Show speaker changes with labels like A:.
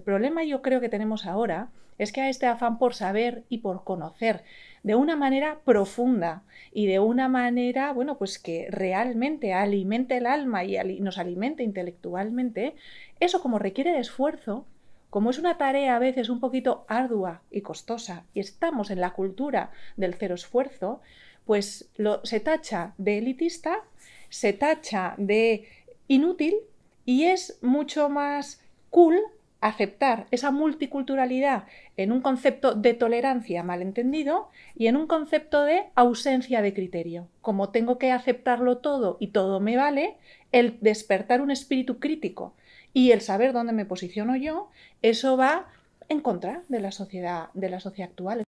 A: El problema yo creo que tenemos ahora es que a este afán por saber y por conocer de una manera profunda y de una manera, bueno, pues que realmente alimente el alma y nos alimente intelectualmente, eso como requiere de esfuerzo, como es una tarea a veces un poquito ardua y costosa y estamos en la cultura del cero esfuerzo, pues se tacha de elitista, se tacha de inútil y es mucho más cool aceptar esa multiculturalidad en un concepto de tolerancia malentendido y en un concepto de ausencia de criterio. Como tengo que aceptarlo todo y todo me vale, el despertar un espíritu crítico y el saber dónde me posiciono yo, eso va en contra de la sociedad, de la sociedad actual.